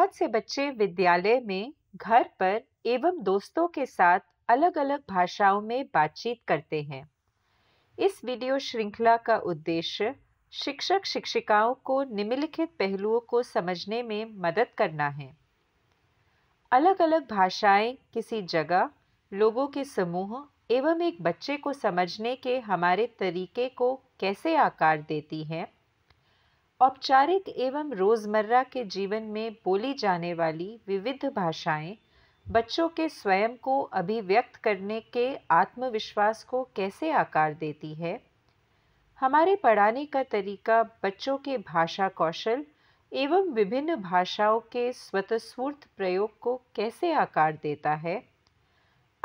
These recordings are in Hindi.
बहुत से बच्चे विद्यालय में घर पर एवं दोस्तों के साथ अलग अलग भाषाओं में बातचीत करते हैं इस वीडियो श्रृंखला का उद्देश्य शिक्षक शिक्षिकाओं को निम्नलिखित पहलुओं को समझने में मदद करना है अलग अलग भाषाएं किसी जगह लोगों के समूह एवं एक बच्चे को समझने के हमारे तरीके को कैसे आकार देती हैं औपचारिक एवं रोज़मर्रा के जीवन में बोली जाने वाली विविध भाषाएं बच्चों के स्वयं को अभिव्यक्त करने के आत्मविश्वास को कैसे आकार देती है हमारे पढ़ाने का तरीका बच्चों के भाषा कौशल एवं विभिन्न भाषाओं के स्वतस्फूर्त प्रयोग को कैसे आकार देता है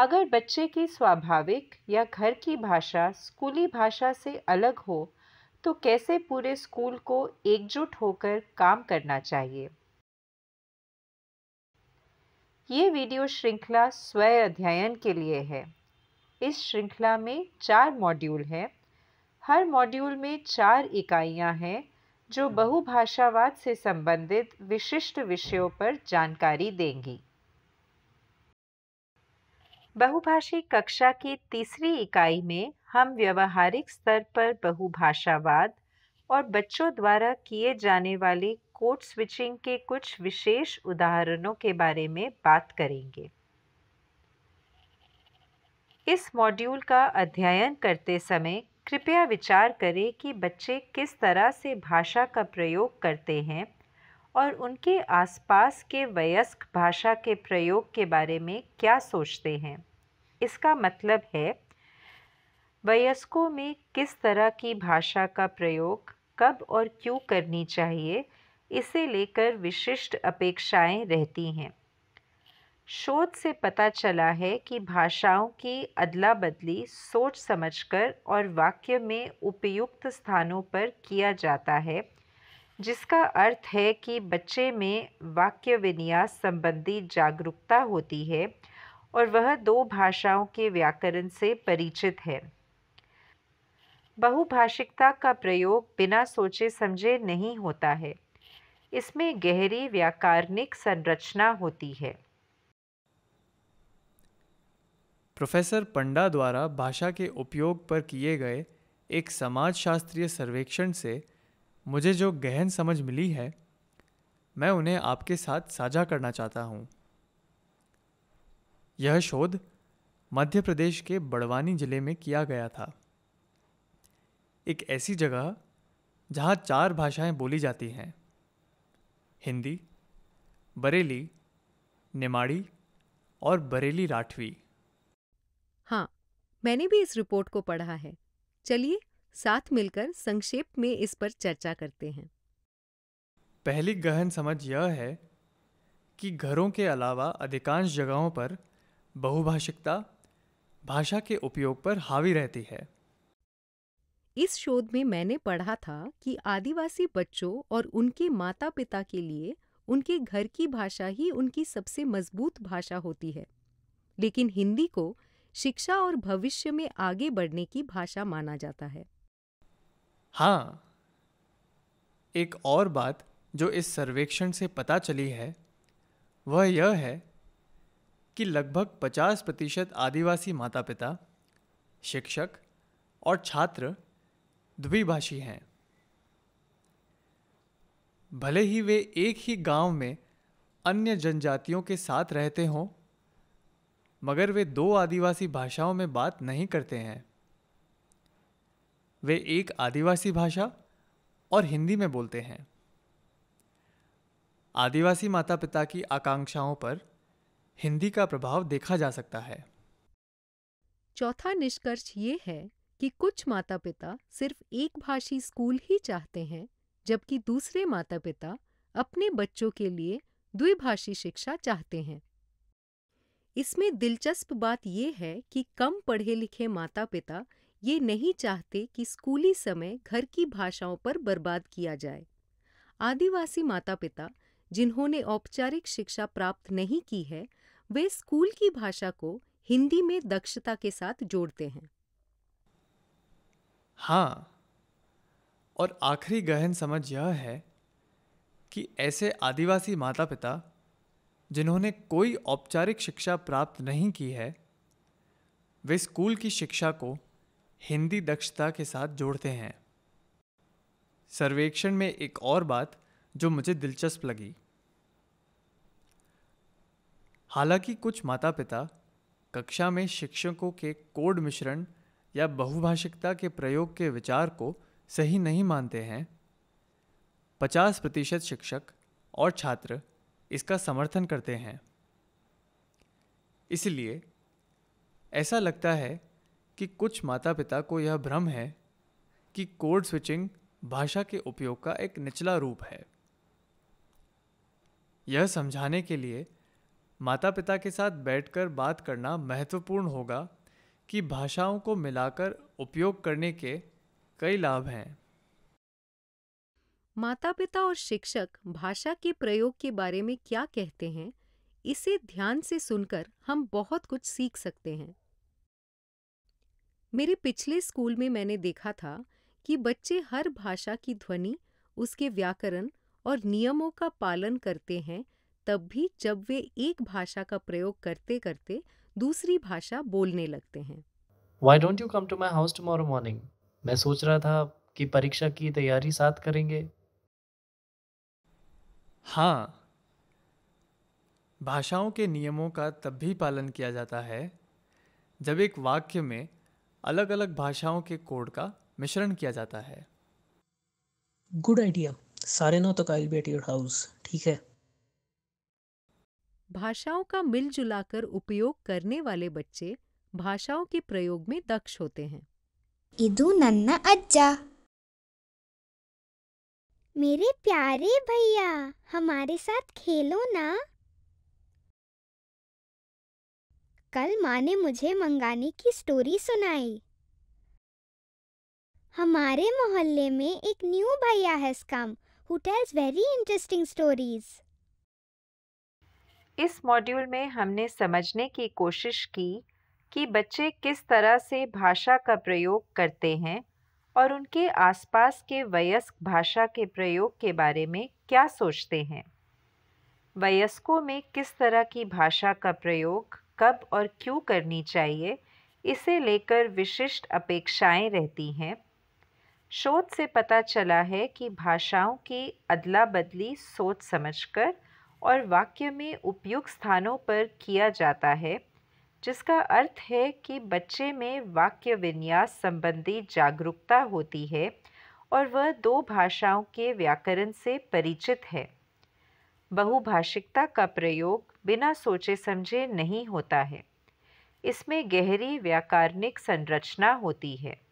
अगर बच्चे की स्वाभाविक या घर की भाषा स्कूली भाषा से अलग हो तो कैसे पूरे स्कूल को एकजुट होकर काम करना चाहिए ये वीडियो श्रृंखला स्व अध्ययन के लिए है इस श्रृंखला में चार मॉड्यूल हैं हर मॉड्यूल में चार इकाइयां हैं जो बहुभाषावाद से संबंधित विशिष्ट विषयों पर जानकारी देंगी बहुभाषी कक्षा की तीसरी इकाई में हम व्यवहारिक स्तर पर बहुभाषावाद और बच्चों द्वारा किए जाने वाले कोड स्विचिंग के कुछ विशेष उदाहरणों के बारे में बात करेंगे इस मॉड्यूल का अध्ययन करते समय कृपया विचार करें कि बच्चे किस तरह से भाषा का प्रयोग करते हैं और उनके आसपास के वयस्क भाषा के प्रयोग के बारे में क्या सोचते हैं इसका मतलब है वयस्कों में किस तरह की भाषा का प्रयोग कब और क्यों करनी चाहिए इसे लेकर विशिष्ट अपेक्षाएं रहती हैं शोध से पता चला है कि भाषाओं की अदला बदली सोच समझकर और वाक्य में उपयुक्त स्थानों पर किया जाता है जिसका अर्थ है कि बच्चे में वाक्य विन्यास संबंधी जागरूकता होती है और वह दो भाषाओं के व्याकरण से परिचित है बहुभाषिकता का प्रयोग बिना सोचे समझे नहीं होता है इसमें गहरी व्याकरणिक संरचना होती है प्रोफेसर पंडा द्वारा भाषा के उपयोग पर किए गए एक समाजशास्त्रीय सर्वेक्षण से मुझे जो गहन समझ मिली है मैं उन्हें आपके साथ साझा करना चाहता हूँ यह शोध मध्य प्रदेश के बड़वानी जिले में किया गया था एक ऐसी जगह जहाँ चार भाषाएं बोली जाती हैं हिंदी बरेली निमाड़ी और बरेली राठवी हाँ मैंने भी इस रिपोर्ट को पढ़ा है चलिए साथ मिलकर संक्षेप में इस पर चर्चा करते हैं पहली गहन समझ यह है कि घरों के अलावा अधिकांश जगहों पर बहुभाषिकता भाषा के उपयोग पर हावी रहती है इस शोध में मैंने पढ़ा था कि आदिवासी बच्चों और उनके माता पिता के लिए उनके घर की भाषा ही उनकी सबसे मजबूत भाषा होती है लेकिन हिंदी को शिक्षा और भविष्य में आगे बढ़ने की भाषा माना जाता है हाँ एक और बात जो इस सर्वेक्षण से पता चली है वह यह है कि लगभग 50 प्रतिशत आदिवासी माता पिता शिक्षक और छात्र द्विभाषी हैं भले ही वे एक ही गांव में अन्य जनजातियों के साथ रहते हों मगर वे दो आदिवासी भाषाओं में बात नहीं करते हैं वे एक आदिवासी भाषा और हिंदी में बोलते हैं आदिवासी माता पिता की आकांक्षाओं पर हिंदी का प्रभाव देखा जा सकता है चौथा निष्कर्ष ये है कि कुछ माता पिता सिर्फ एक भाषी स्कूल ही चाहते हैं जबकि दूसरे माता पिता अपने बच्चों के लिए द्विभाषी शिक्षा चाहते हैं इसमें दिलचस्प बात यह है कि कम पढ़े लिखे माता पिता ये नहीं चाहते कि स्कूली समय घर की भाषाओं पर बर्बाद किया जाए आदिवासी माता पिता जिन्होंने औपचारिक शिक्षा प्राप्त नहीं की है वे स्कूल की भाषा को हिंदी में दक्षता के साथ जोड़ते हैं हाँ और आखिरी गहन समझ यह है कि ऐसे आदिवासी माता पिता जिन्होंने कोई औपचारिक शिक्षा प्राप्त नहीं की है वे स्कूल की शिक्षा को हिंदी दक्षता के साथ जोड़ते हैं सर्वेक्षण में एक और बात जो मुझे दिलचस्प लगी हालांकि कुछ माता पिता कक्षा में शिक्षकों के कोड मिश्रण या बहुभाषिकता के प्रयोग के विचार को सही नहीं मानते हैं 50 प्रतिशत शिक्षक और छात्र इसका समर्थन करते हैं इसलिए ऐसा लगता है कि कुछ माता पिता को यह भ्रम है कि कोड स्विचिंग भाषा के उपयोग का एक निचला रूप है यह समझाने के लिए माता पिता के साथ बैठकर बात करना महत्वपूर्ण होगा कि भाषाओं को मिलाकर उपयोग करने के कई लाभ हैं माता पिता और शिक्षक भाषा के प्रयोग के बारे में क्या कहते हैं इसे ध्यान से सुनकर हम बहुत कुछ सीख सकते हैं मेरे पिछले स्कूल में मैंने देखा था कि बच्चे हर भाषा की ध्वनि उसके व्याकरण और नियमों का पालन करते हैं तब भी जब वे एक भाषा का प्रयोग करते करते दूसरी भाषा बोलने लगते हैं why don't you come to my house tomorrow morning मैं सोच रहा था कि परीक्षा की तैयारी साथ करेंगे हाँ भाषाओं के नियमों का तब भी पालन किया जाता है जब एक वाक्य में अलग अलग भाषाओं के कोड का मिश्रण किया जाता है गुड आइडिया सारे नौ तो Kyle be at your house ठीक है भाषाओं का मिलजुलाकर उपयोग करने वाले बच्चे भाषाओं के प्रयोग में दक्ष होते हैं इदु नन्ना अज्जा मेरे प्यारे भैया हमारे साथ खेलो ना कल माँ ने मुझे मंगाने की स्टोरी सुनाई हमारे मोहल्ले में एक न्यू भैया है स्कम who tells very interesting stories इस मॉड्यूल में हमने समझने की कोशिश की कि बच्चे किस तरह से भाषा का प्रयोग करते हैं और उनके आसपास के वयस्क भाषा के प्रयोग के बारे में क्या सोचते हैं वयस्कों में किस तरह की भाषा का प्रयोग कब और क्यों करनी चाहिए इसे लेकर विशिष्ट अपेक्षाएं रहती हैं शोध से पता चला है कि भाषाओं की अदला बदली सोच समझकर और वाक्य में उपयुक्त स्थानों पर किया जाता है जिसका अर्थ है कि बच्चे में वाक्य विन्यास संबंधी जागरूकता होती है और वह दो भाषाओं के व्याकरण से परिचित है बहुभाषिकता का प्रयोग बिना सोचे समझे नहीं होता है इसमें गहरी व्याकरणिक संरचना होती है